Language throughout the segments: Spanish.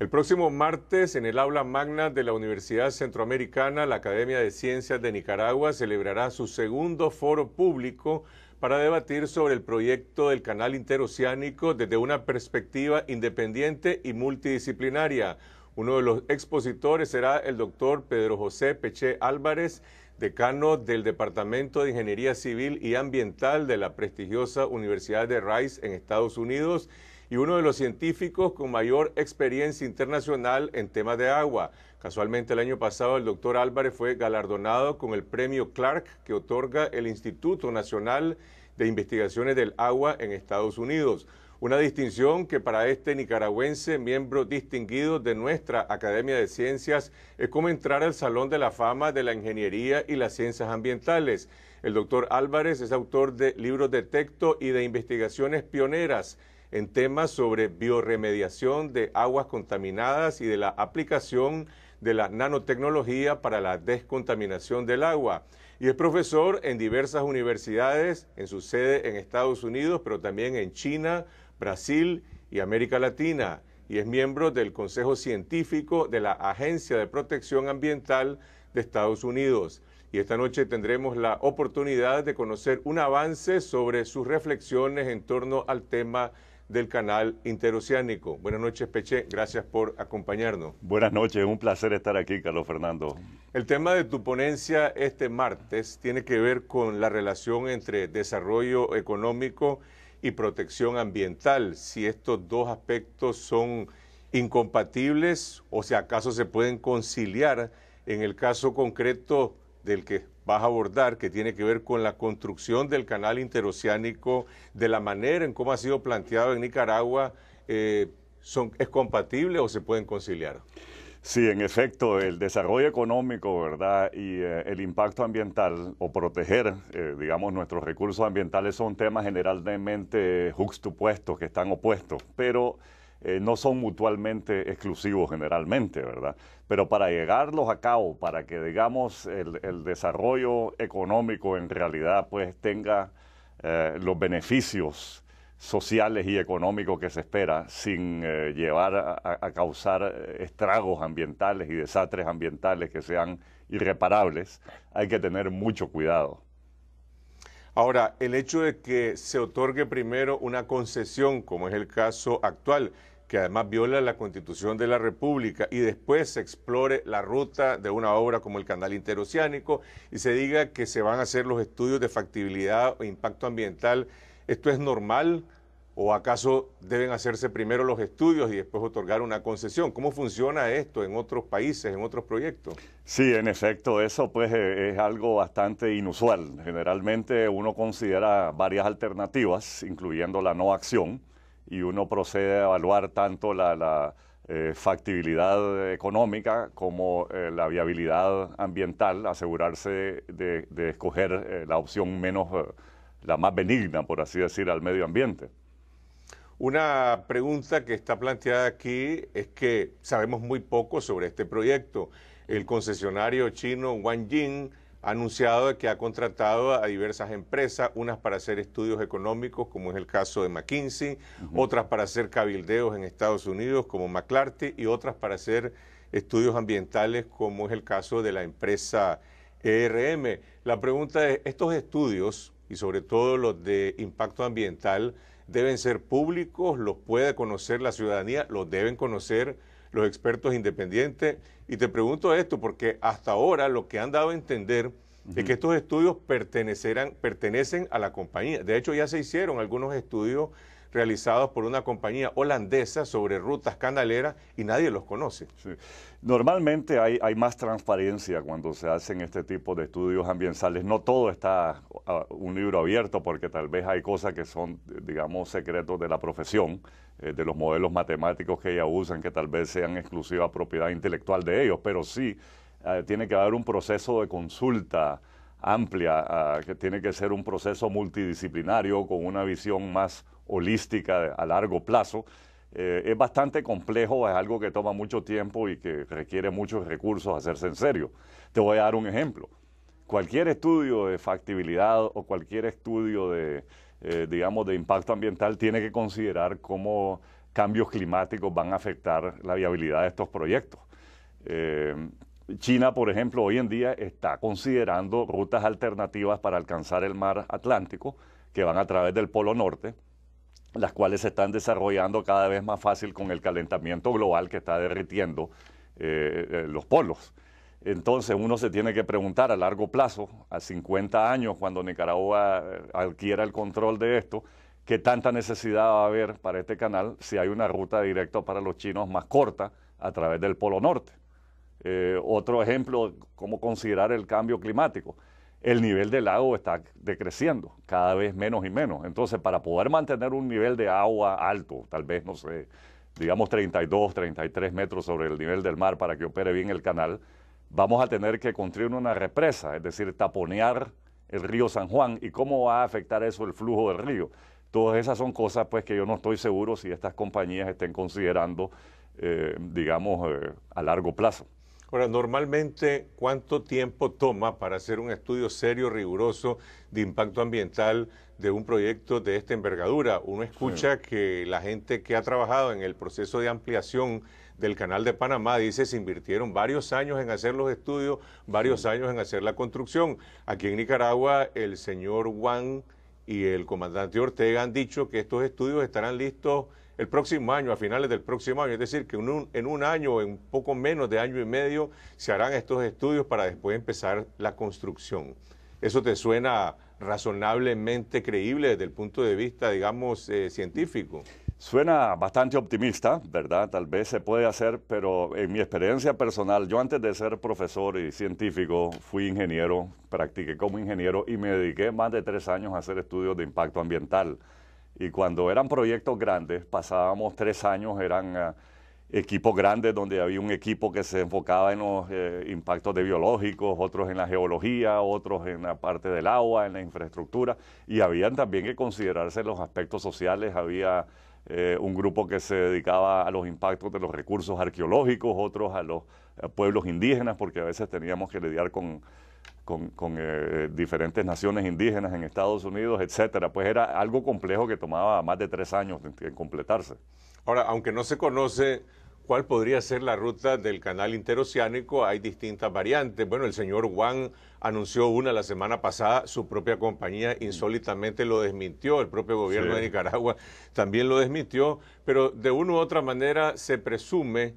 El próximo martes, en el aula magna de la Universidad Centroamericana, la Academia de Ciencias de Nicaragua celebrará su segundo foro público para debatir sobre el proyecto del canal interoceánico desde una perspectiva independiente y multidisciplinaria. Uno de los expositores será el doctor Pedro José Peche Álvarez, decano del Departamento de Ingeniería Civil y Ambiental de la prestigiosa Universidad de Rice en Estados Unidos y uno de los científicos con mayor experiencia internacional en temas de agua. Casualmente el año pasado el doctor Álvarez fue galardonado con el premio Clark que otorga el Instituto Nacional de Investigaciones del Agua en Estados Unidos. Una distinción que para este nicaragüense, miembro distinguido de nuestra Academia de Ciencias, es como entrar al Salón de la Fama de la Ingeniería y las Ciencias Ambientales. El doctor Álvarez es autor de libros de texto y de investigaciones pioneras en temas sobre bioremediación de aguas contaminadas y de la aplicación de la nanotecnología para la descontaminación del agua y es profesor en diversas universidades, en su sede en Estados Unidos, pero también en China, Brasil y América Latina y es miembro del Consejo Científico de la Agencia de Protección Ambiental de Estados Unidos. Y esta noche tendremos la oportunidad de conocer un avance sobre sus reflexiones en torno al tema del canal interoceánico. Buenas noches, Peche. Gracias por acompañarnos. Buenas noches, un placer estar aquí, Carlos Fernando. El tema de tu ponencia este martes tiene que ver con la relación entre desarrollo económico y protección ambiental, si estos dos aspectos son incompatibles o si acaso se pueden conciliar en el caso concreto del que vas a abordar, que tiene que ver con la construcción del canal interoceánico, de la manera en cómo ha sido planteado en Nicaragua, eh, son, ¿es compatible o se pueden conciliar? Sí, en efecto, el desarrollo económico, ¿verdad? Y eh, el impacto ambiental o proteger, eh, digamos, nuestros recursos ambientales son temas generalmente juxtapuestos, que están opuestos, pero eh, no son mutuamente exclusivos generalmente, ¿verdad? Pero para llegarlos a cabo, para que, digamos, el, el desarrollo económico en realidad pues tenga los beneficios sociales y económicos que se espera sin eh, llevar a, a, causar eh, estragos ambientales y desastres ambientales que sean irreparables, hay que tener mucho cuidado. Ahora, el hecho de que se otorgue primero una concesión, como es el caso actual, que además viola la constitución de la República, y después se explore la ruta de una obra como el canal interoceánico y se diga que se van a hacer los estudios de factibilidad o e impacto ambiental ¿Esto es normal o acaso deben hacerse primero los estudios y después otorgar una concesión? ¿Cómo funciona esto en otros países, en otros proyectos? Sí, en efecto, eso pues e-, es algo bastante inusual. Generalmente uno considera varias alternativas, incluyendo la no acción, y uno procede a evaluar tanto la, eh, factibilidad económica como eh, la viabilidad ambiental, asegurarse de, escoger eh, la opción menos la más benigna, por así decir, al medio ambiente. Una pregunta que está planteada aquí es que sabemos muy poco sobre este proyecto. El concesionario chino Wang Jing ha anunciado que ha contratado a diversas empresas, unas para hacer estudios económicos, como es el caso de McKinsey, otras para hacer cabildeos en Estados Unidos, como McClarty, y otras para hacer estudios ambientales, como es el caso de la empresa ERM. La pregunta es, ¿estos estudios y sobre todo los de impacto ambiental deben ser públicos, los puede conocer la ciudadanía, los deben conocer los expertos independientes. Y te pregunto esto porque hasta ahora lo que han dado a entender es que estos estudios pertenecen a la compañía. De hecho, ya se hicieron algunos estudios realizados por una compañía holandesa sobre rutas canaleras y nadie los conoce. Normalmente hay, hay, más transparencia cuando se hacen este tipo de estudios ambientales. No todo está ah, un libro abierto porque tal vez hay cosas que son, digamos, secretos de la profesión, eh, de los modelos matemáticos que ella usan, que tal vez sean exclusiva propiedad intelectual de ellos, pero sí ah, tiene que haber un proceso de consulta amplia, ah, que tiene que ser un proceso multidisciplinario con una visión más holística a largo plazo. Eh, es bastante complejo, es algo que toma mucho tiempo y que requiere muchos recursos hacerse en serio. Te voy a dar un ejemplo. Cualquier estudio de factibilidad o cualquier estudio de, eh, digamos, de impacto ambiental tiene que considerar cómo cambios climáticos van a afectar la viabilidad de estos proyectos. Eh, China, por ejemplo, hoy en día está considerando rutas alternativas para alcanzar el mar Atlántico que van a través del Polo Norte las cuales se están desarrollando cada vez más fácil con el calentamiento global que está derritiendo eh, eh, los polos. Entonces uno se tiene que preguntar a largo plazo, a 50 años, cuando Nicaragua eh, adquiera el control de esto, qué tanta necesidad va a haber para este canal si hay una ruta directa para los chinos más corta a través del Polo Norte. otro ejemplo, cómo considerar el cambio climático el nivel del lago está decreciendo cada vez menos y menos. Entonces, para poder mantener un nivel de agua alto, tal vez, no sé, digamos 32, 33 metros sobre el nivel del mar para que opere bien el canal, vamos a tener que construir una represa, es decir, taponear el río San Juan y cómo va a afectar eso el flujo del río. Todas esas son cosas pues que yo no estoy seguro si estas compañías estén considerando, eh, digamos, eh, a largo plazo. Ahora, normalmente, ¿cuánto tiempo toma para hacer un estudio serio, riguroso de impacto ambiental de un proyecto de esta envergadura? Uno escucha que la gente que ha trabajado en el proceso de ampliación del Canal de Panamá dice que se invirtieron varios años en hacer los estudios, varios años en hacer la construcción. Aquí en Nicaragua, el señor Juan y el comandante Ortega han dicho que estos estudios estarán listos el próximo año, a finales del próximo año. Es decir, que en un, año un año, en poco menos de año y medio, se harán estos estudios para después empezar la construcción. ¿Eso te suena razonablemente creíble desde el punto de vista, digamos, eh, científico? Suena bastante optimista, ¿verdad? Tal vez se puede hacer, pero en mi experiencia personal, yo antes de ser profesor y científico, fui ingeniero, practiqué como ingeniero y me dediqué más de tres años a hacer estudios de impacto ambiental. Y cuando eran proyectos grandes, pasábamos tres años, eran ah, equipos grandes donde había un equipo que se enfocaba en los eh, impactos de biológicos, otros en la geología, otros en la parte del agua, en la infraestructura. Y habían también que considerarse los aspectos sociales, había... Eh, un grupo que se dedicaba a los impactos de los recursos arqueológicos, otros a los eh, pueblos indígenas, porque a veces teníamos que lidiar con con, eh, diferentes naciones indígenas en Estados Unidos, etcétera. Pues era algo complejo que tomaba más de tres años en, completarse. Ahora, aunque no se conoce cuál podría ser la ruta del canal interoceánico, hay distintas variantes. Bueno, el señor Juan anunció una la semana pasada, su propia compañía insólitamente lo desmintió, el propio gobierno de Nicaragua también lo desmintió, pero de una u otra manera se presume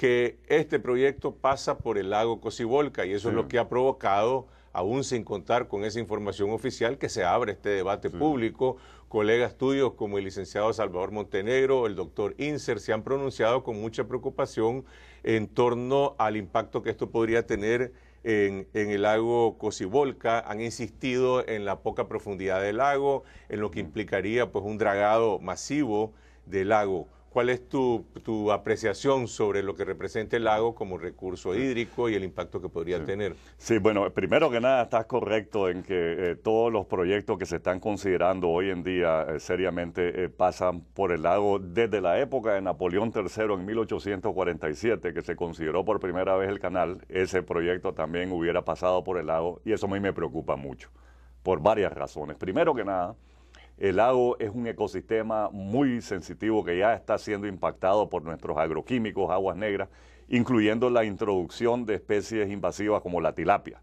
que este proyecto pasa por el lago Cosibolca y eso es lo que ha provocado, aún sin contar con esa información oficial, que se abre este debate público. Colegas tuyos como el licenciado Salvador Montenegro, el doctor Inser, se han pronunciado con mucha preocupación en torno al impacto que esto podría tener en, el lago Cocibolca, han insistido en la poca profundidad del lago, en lo que implicaría pues un dragado masivo del lago. ¿Cuál es tu, apreciación sobre lo que representa el lago como recurso hídrico y el impacto que podría tener? Sí, bueno, primero que nada estás correcto en que eh, todos los proyectos que se están considerando hoy en día eh, seriamente eh, pasan por el lago desde la época de Napoleón III en 1847, que se consideró por primera vez el canal, ese proyecto también hubiera pasado por el lago y eso a mí me preocupa mucho, por varias razones. Primero que nada, el lago es un ecosistema muy sensitivo que ya está siendo impactado por nuestros agroquímicos, aguas negras, incluyendo la introducción de especies invasivas como la tilapia.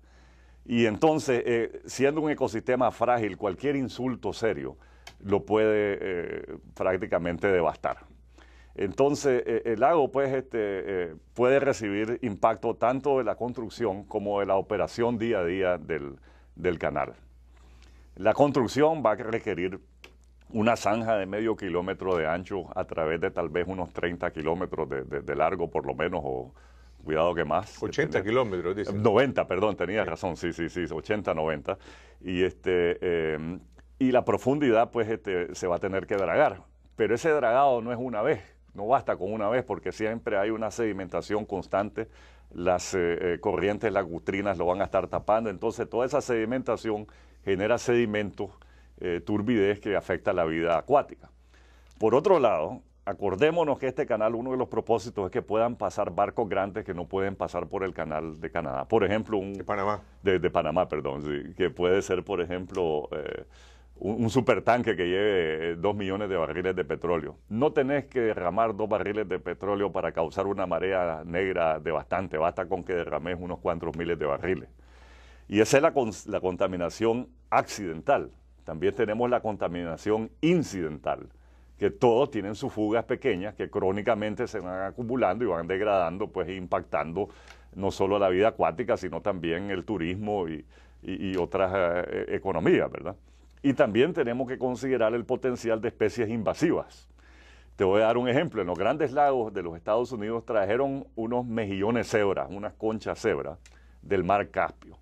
Y entonces, eh, siendo un ecosistema frágil, cualquier insulto serio lo puede eh, prácticamente devastar. Entonces, eh, el lago pues, este, puede recibir impacto tanto de la construcción como de la operación día a día del canal. La construcción va a requerir una zanja de medio kilómetro de ancho a través de tal vez unos 30 kilómetros de, largo por lo menos o cuidado que más. 80 kilómetros, dice. 90, perdón, tenías razón, sí, sí, sí, 80, 90. Y, este, em, y la profundidad pues este, se va a tener que dragar, pero ese dragado no es una vez, no basta con una vez porque siempre hay una sedimentación constante las eh, eh, corrientes, las gutrinas lo van a estar tapando, entonces toda esa sedimentación genera sedimentos, eh, turbidez que afecta la vida acuática. Por otro lado, acordémonos que este canal, uno de los propósitos es que puedan pasar barcos grandes que no pueden pasar por el canal de Canadá. Por ejemplo, un... De Panamá. De, Panamá, perdón. que puede ser, por ejemplo, eh, un, supertanque que lleve eh, dos millones de barriles de petróleo. No tenés que derramar dos barriles de petróleo para causar una marea negra de bastante. Basta con que derrames unos cuantos miles de barriles. Y esa es la, la contaminación accidental, también tenemos la contaminación incidental, que todos tienen sus fugas pequeñas que crónicamente se van acumulando y van degradando, pues e impactando no solo la vida acuática, sino también el turismo y, otras eh, eh, economías, ¿verdad? Y también tenemos que considerar el potencial de especies invasivas. Te voy a dar un ejemplo. En los grandes lagos de los Estados Unidos trajeron unos mejillones cebras, unas conchas cebras del mar Caspio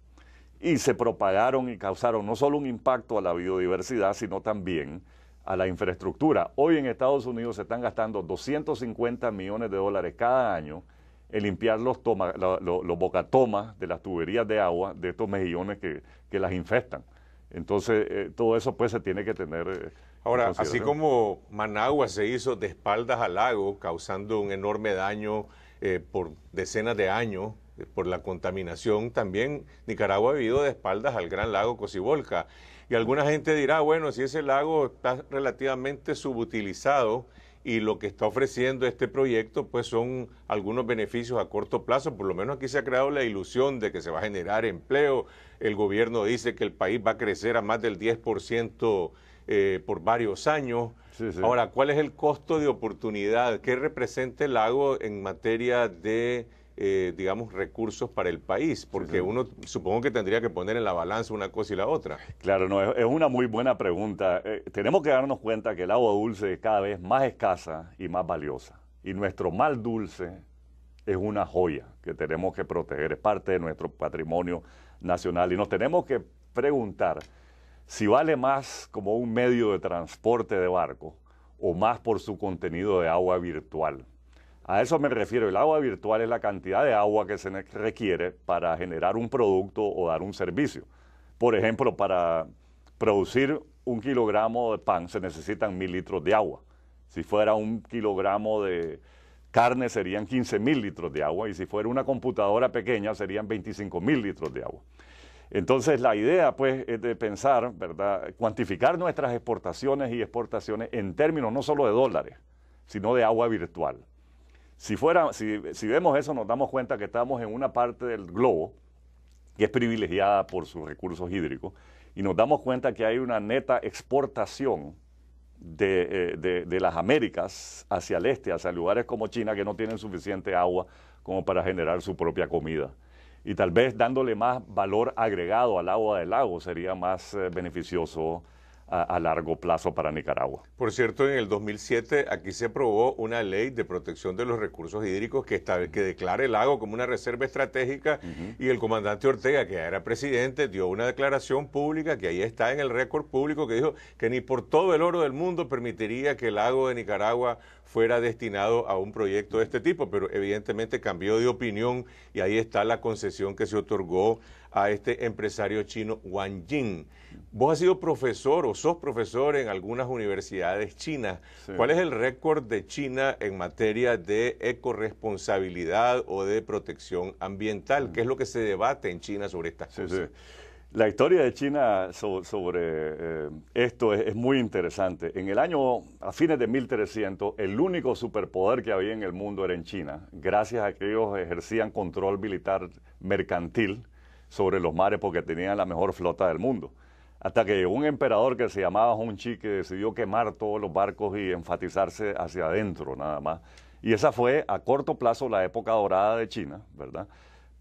y se propagaron y causaron no solo un impacto a la biodiversidad, sino también a la infraestructura. Hoy en Estados Unidos se están gastando 250 millones de dólares cada año en limpiar los, bocatomas de las tuberías de agua de estos mejillones que, las infestan. Entonces, eh, todo eso pues se tiene que tener... Eh, Ahora, así como Managua se hizo de espaldas al lago, causando un enorme daño eh, por decenas de años, por la contaminación también Nicaragua ha vivido de espaldas al gran lago Cocibolca. Y alguna gente dirá, bueno, si ese lago está relativamente subutilizado y lo que está ofreciendo este proyecto pues son algunos beneficios a corto plazo, por lo menos aquí se ha creado la ilusión de que se va a generar empleo, el gobierno dice que el país va a crecer a más del 10% eh, por varios años. Ahora, ¿cuál es el costo de oportunidad? ¿Qué representa el lago en materia de eh, digamos, recursos para el país? Porque uno supongo que tendría que poner en la balanza una cosa y la otra. Claro, no, es, una muy buena pregunta. Eh, tenemos que darnos cuenta que el agua dulce es cada vez más escasa y más valiosa. Y nuestro mal dulce es una joya que tenemos que proteger, es parte de nuestro patrimonio nacional. Y nos tenemos que preguntar si vale más como un medio de transporte de barco o más por su contenido de agua virtual. A eso me refiero. El agua virtual es la cantidad de agua que se requiere para generar un producto o dar un servicio. Por ejemplo, para producir un kilogramo de pan se necesitan mil litros de agua. Si fuera un kilogramo de carne serían 15 mil litros de agua y si fuera una computadora pequeña serían 25 mil litros de agua. Entonces la idea pues es de pensar, ¿verdad? Cuantificar nuestras exportaciones y exportaciones en términos no solo de dólares, sino de agua virtual. Si, fuera, si, si vemos eso, nos damos cuenta que estamos en una parte del globo que es privilegiada por sus recursos hídricos y nos damos cuenta que hay una neta exportación eh, de, las Américas hacia el este, hacia lugares como China que no tienen suficiente agua como para generar su propia comida. Y tal vez dándole más valor agregado al agua del lago sería más eh, beneficioso a, largo plazo para Nicaragua. Por cierto, en el 2007 aquí se aprobó una ley de protección de los recursos hídricos que, que declara el lago como una reserva estratégica y el comandante Ortega, que era presidente, dio una declaración pública que ahí está en el récord público que dijo que ni por todo el oro del mundo permitiría que el lago de Nicaragua fuera destinado a un proyecto de este tipo, pero evidentemente cambió de opinión y ahí está la concesión que se otorgó a este empresario chino Wang Jing. Vos has sido profesor o sos profesor en algunas universidades chinas. ¿Cuál es el récord de China en materia de ecoresponsabilidad o de protección ambiental? ¿Qué es lo que se debate en China sobre estas cosas? La historia de China sobre, eh, esto es, muy interesante. En el año, a fines de 1300, el único superpoder que había en el mundo era en China, gracias a que ellos ejercían control militar mercantil sobre los mares porque tenían la mejor flota del mundo. Hasta que un emperador que se llamaba Hong Chi que decidió quemar todos los barcos y enfatizarse hacia adentro nada más. Y esa fue a corto plazo la época dorada de China, ¿verdad?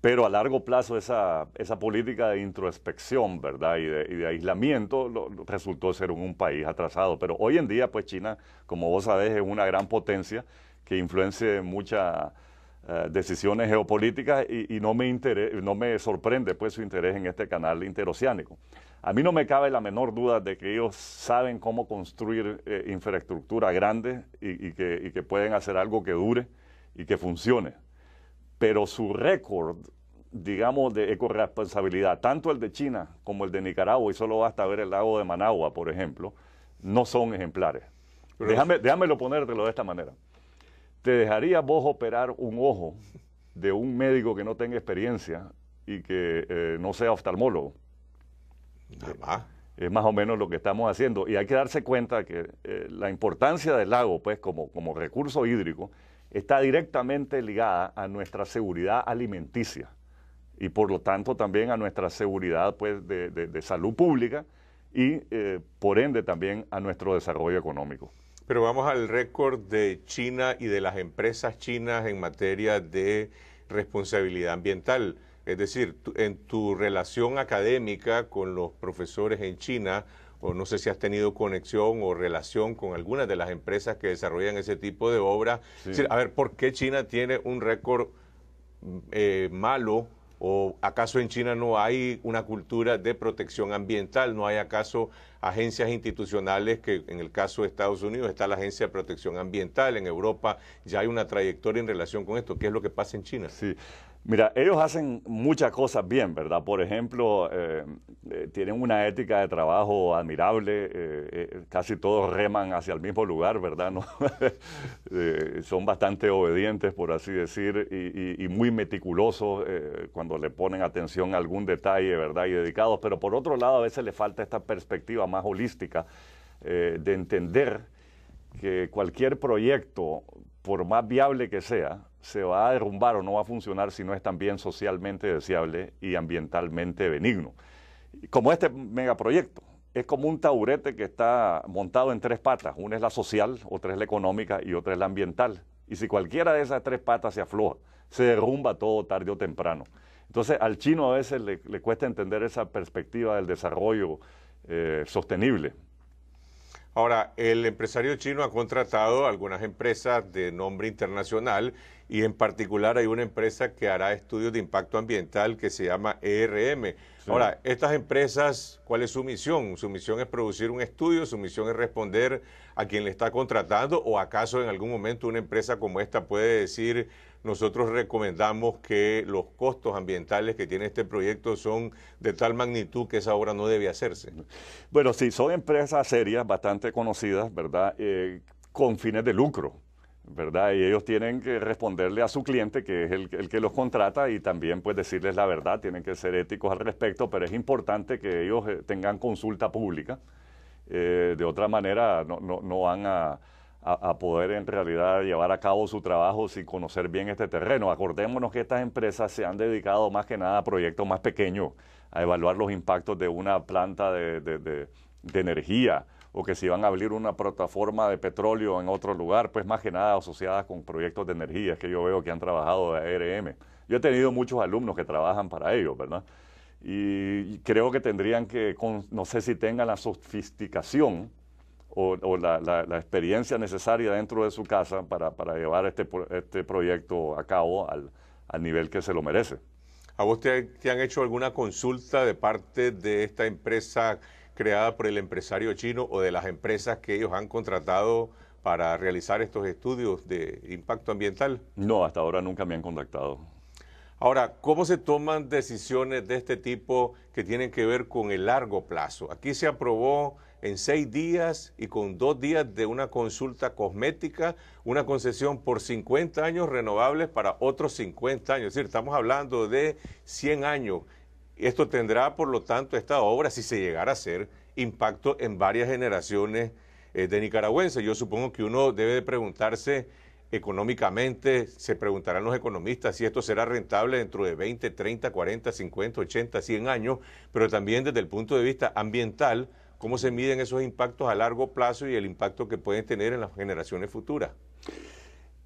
pero a largo plazo esa, esa política de introspección, ¿verdad? Y de, aislamiento resultó ser un, país atrasado. Pero hoy en día, pues China, como vos sabés, es una gran potencia que influencia muchas eh, decisiones geopolíticas y, no, me sorprende pues su interés en este canal interoceánico. A mí no me cabe la menor duda de que ellos saben cómo construir eh, infraestructura grande y, que, y que pueden hacer algo que dure y que funcione pero su récord digamos, de ecorresponsabilidad, tanto el de China como el de Nicaragua, y solo basta ver el lago de Managua, por ejemplo, no son ejemplares. déjame, déjamelo ponértelo de esta manera. ¿Te dejaría vos operar un ojo de un médico que no tenga experiencia y que eh, no sea oftalmólogo? Es más o menos lo que estamos haciendo. Y hay que darse cuenta que eh, la importancia del lago, pues, como recurso hídrico, está directamente ligada a nuestra seguridad alimenticia y por lo tanto también a nuestra seguridad pues, de, salud pública y eh, por ende también a nuestro desarrollo económico. Pero vamos al récord de China y de las empresas chinas en materia de responsabilidad ambiental. Es decir, en tu relación académica con los profesores en China, o no sé si has tenido conexión o relación con algunas de las empresas que desarrollan ese tipo de obras. a ver, ¿por qué China tiene un récord mm, eh, malo ¿O acaso en China no hay una cultura de protección ambiental? ¿No hay acaso agencias institucionales que en el caso de Estados Unidos está la Agencia de Protección Ambiental? En Europa ya hay una trayectoria en relación con esto. ¿Qué es lo que pasa en China? Sí, Mira, ellos hacen muchas cosas bien, ¿verdad? Por ejemplo, eh, eh, tienen una ética de trabajo admirable, eh, casi todos reman hacia el mismo lugar, ¿verdad? ¿No? son bastante obedientes, por así decir, y, y muy meticulosos cuando le ponen atención a algún detalle, ¿verdad? Y dedicados, pero por otro lado a veces le falta esta perspectiva más holística de entender que cualquier proyecto, por más viable que sea, se va a derrumbar o no va a funcionar si no es también socialmente deseable y ambientalmente benigno. Como este megaproyecto, es como un taburete que está montado en tres patas. Una es la social, otra es la económica y otra es la ambiental. Y si cualquiera de esas tres patas se afloja, se derrumba todo tarde o temprano. Entonces al chino a veces le, cuesta entender esa perspectiva del desarrollo eh, sostenible. Ahora, el empresario chino ha contratado algunas empresas de nombre internacional y en particular hay una empresa que hará estudios de impacto ambiental que se llama ERM. Ahora, estas empresas, ¿cuál es su misión? Su misión es producir un estudio, su misión es responder a quien le está contratando o acaso en algún momento una empresa como esta puede decir, nosotros recomendamos que los costos ambientales que tiene este proyecto son de tal magnitud que esa obra no debe hacerse. Bueno, sí, son empresas serias, bastante conocidas, ¿verdad? Eh, con fines de lucro. ¿verdad? Y ellos tienen que responderle a su cliente, que es el, que los contrata, y también pues decirles la verdad, tienen que ser éticos al respecto, pero es importante que ellos eh, tengan consulta pública. Eh, de otra manera, no, van a, poder en realidad llevar a cabo su trabajo sin conocer bien este terreno. Acordémonos que estas empresas se han dedicado más que nada a proyectos más pequeños, a evaluar los impactos de una planta de energía o que si van a abrir una plataforma de petróleo en otro lugar, pues más que nada asociadas con proyectos de energía que yo veo que han trabajado de ARM. Yo he tenido muchos alumnos que trabajan para ellos, ¿verdad? Y creo que tendrían que, no sé si tengan la sofisticación o, la, experiencia necesaria dentro de su casa para, llevar este, este, proyecto a cabo al, nivel que se lo merece. ¿A vos te, han hecho alguna consulta de parte de esta empresa creada por el empresario chino o de las empresas que ellos han contratado para realizar estos estudios de impacto ambiental? No, hasta ahora nunca me han contactado. Ahora, ¿cómo se toman decisiones de este tipo que tienen que ver con el largo plazo? Aquí se aprobó en seis días y con dos días de una consulta cosmética, una concesión por 50 años renovables para otros 50 años. Es decir, estamos hablando de 100 años esto tendrá, por lo tanto, esta obra, si se llegara a hacer, impacto en varias generaciones eh, de nicaragüenses. Yo supongo que uno debe preguntarse económicamente, se preguntarán los economistas si esto será rentable dentro de 20, 30, 40, 50, 80, 100 años, pero también desde el punto de vista ambiental, cómo se miden esos impactos a largo plazo y el impacto que pueden tener en las generaciones futuras.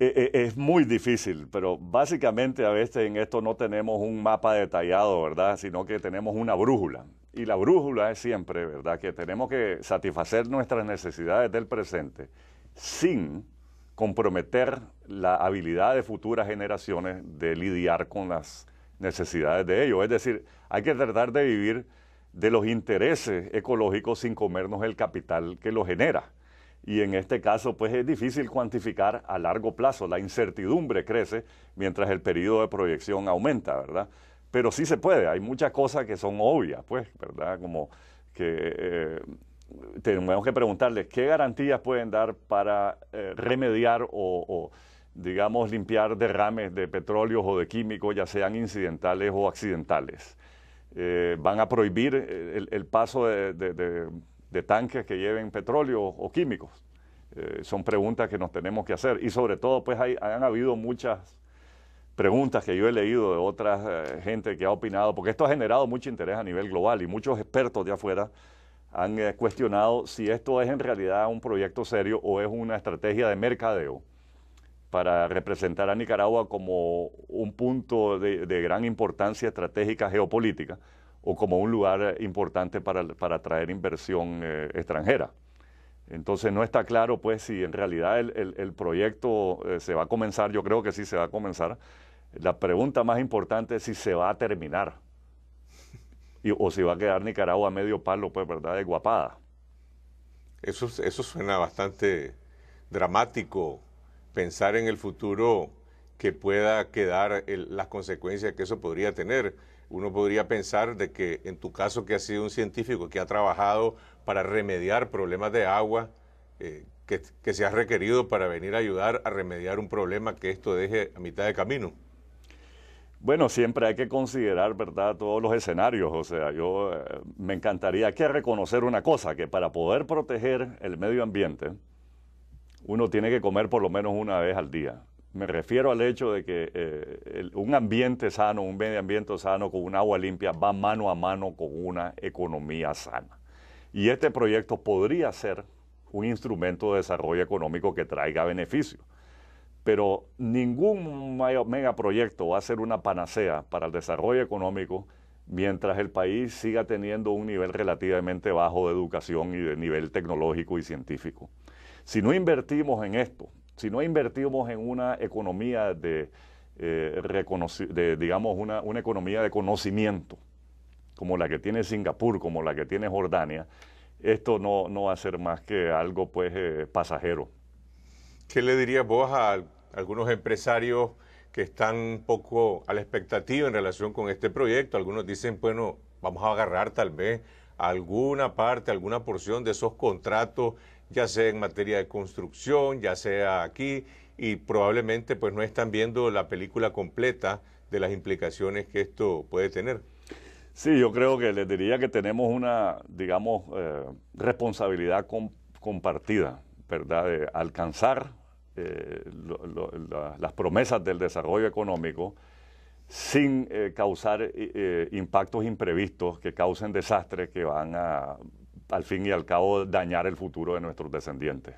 E, e, es muy difícil, pero básicamente a veces en esto no tenemos un mapa detallado, ¿verdad? Sino que tenemos una brújula. Y la brújula es siempre, ¿verdad? Que tenemos que satisfacer nuestras necesidades del presente sin comprometer la habilidad de futuras generaciones de lidiar con las necesidades de ellos. Es decir, hay que tratar de vivir de los intereses ecológicos sin comernos el capital que lo genera y en este caso pues es difícil cuantificar a largo plazo. La incertidumbre crece mientras el periodo de proyección aumenta, ¿verdad? Pero sí se puede, hay muchas cosas que son obvias, pues, ¿verdad? Como que eh, tenemos que preguntarles qué garantías pueden dar para eh, remediar o, digamos, limpiar derrames de petróleo o de químicos, ya sean incidentales o accidentales. Eh, van a prohibir el, paso de de tanques que lleven petróleo o químicos? Eh, son preguntas que nos tenemos que hacer. Y sobre todo, pues hay, han habido muchas preguntas que yo he leído de otra eh, gente que ha opinado, porque esto ha generado mucho interés a nivel global y muchos expertos de afuera han eh, cuestionado si esto es en realidad un proyecto serio o es una estrategia de mercadeo para representar a Nicaragua como un punto de gran importancia estratégica geopolítica o como un lugar eh, importante para, atraer inversión eh, extranjera. Entonces no está claro pues si en realidad el, proyecto eh, se va a comenzar, yo creo que sí se va a comenzar. La pregunta más importante es si se va a terminar o si va a quedar Nicaragua a medio palo, pues verdad, de guapada. Eso, eso suena bastante dramático, pensar en el futuro que pueda quedar las consecuencias que eso podría tener uno podría pensar de que en tu caso que has sido un científico que ha trabajado para remediar problemas de agua, eh, que, se ha requerido para venir a ayudar a remediar un problema que esto deje a mitad de camino? Bueno, siempre hay que considerar, ¿verdad?, todos los escenarios. O sea, yo eh, me encantaría que reconocer una cosa, que para poder proteger el medio ambiente, uno tiene que comer por lo menos una vez al día. Me refiero al hecho de que eh, un ambiente sano, un medio ambiente sano con un agua limpia va mano a mano con una economía sana. Y este proyecto podría ser un instrumento de desarrollo económico que traiga beneficios. Pero ningún megaproyecto va a ser una panacea para el desarrollo económico mientras el país siga teniendo un nivel relativamente bajo de educación y de nivel tecnológico y científico. Si no invertimos en esto, si no invertimos en una economía de, eh, digamos, una, economía de conocimiento, como la que tiene Singapur, como la que tiene Jordania, esto no, va a ser más que algo pues eh, pasajero. ¿Qué le dirías vos a, a algunos empresarios que están un poco a la expectativa en relación con este proyecto? Algunos dicen, bueno, vamos a agarrar tal vez alguna parte, alguna porción de esos contratos ya sea en materia de construcción, ya sea aquí, y probablemente pues no están viendo la película completa de las implicaciones que esto puede tener. Sí, yo creo que les diría que tenemos una, digamos, eh, responsabilidad compartida, ¿verdad? De alcanzar eh, las promesas del desarrollo económico sin eh, causar impactos imprevistos que causen desastres que van a al fin y al cabo dañar el futuro de nuestros descendientes.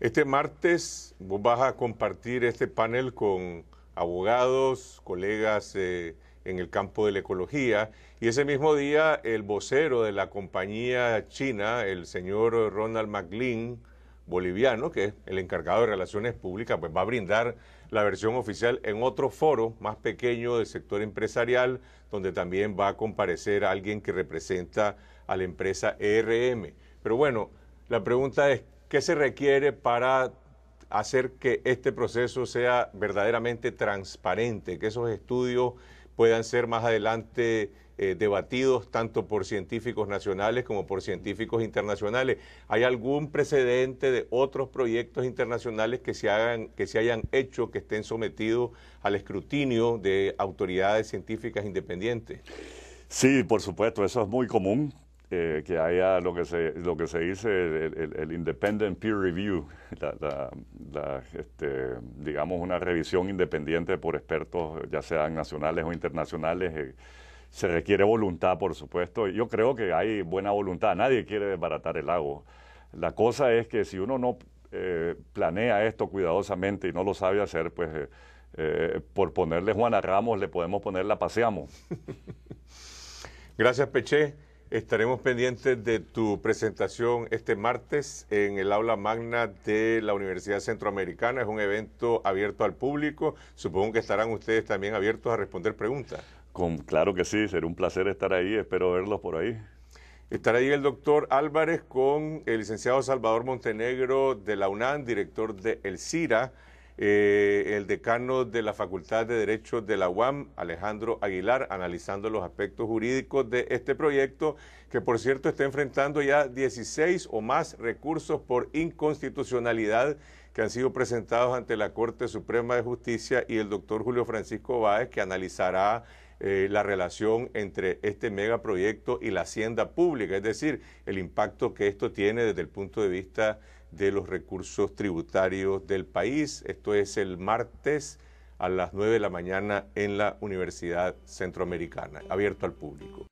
Este martes vos vas a compartir este panel con abogados, colegas eh, en el campo de la ecología y ese mismo día el vocero de la compañía china, el señor Ronald McLean, boliviano, que es el encargado de relaciones públicas, pues va a brindar la versión oficial en otro foro más pequeño del sector empresarial, donde también va a comparecer alguien que representa a la empresa ERM. Pero bueno, la pregunta es, ¿qué se requiere para hacer que este proceso sea verdaderamente transparente, que esos estudios puedan ser más adelante eh, debatidos tanto por científicos nacionales como por científicos internacionales. ¿Hay algún precedente de otros proyectos internacionales que se, hagan, que se hayan hecho, que estén sometidos al escrutinio de autoridades científicas independientes? Sí, por supuesto, eso es muy común. Eh, que haya lo que se, lo que se dice el, independent peer review, este, digamos una revisión independiente por expertos, ya sean nacionales o internacionales. Eh, se requiere voluntad, por supuesto. Yo creo que hay buena voluntad. Nadie quiere desbaratar el lago. La cosa es que si uno no eh, planea esto cuidadosamente y no lo sabe hacer, pues por ponerle Juana Ramos le podemos poner la paseamos. Gracias, Peche. Estaremos pendientes de tu presentación este martes en el aula magna de la Universidad Centroamericana. Es un evento abierto al público. Supongo que estarán ustedes también abiertos a responder preguntas. claro que sí, será un placer estar ahí. Espero verlos por ahí. Estará ahí el doctor Álvarez con el licenciado Salvador Montenegro de la UNAM, director de El CIRA. Eh, el decano de la Facultad de Derecho de la UAM, Alejandro Aguilar, analizando los aspectos jurídicos de este proyecto, que por cierto está enfrentando ya 16 o más recursos por inconstitucionalidad que han sido presentados ante la Corte Suprema de Justicia y el doctor Julio Francisco Báez, que analizará eh, la relación entre este megaproyecto y la hacienda pública, es decir, el impacto que esto tiene desde el punto de vista de los recursos tributarios del país. Esto es el martes a las 9 de la mañana en la Universidad Centroamericana, abierto al público.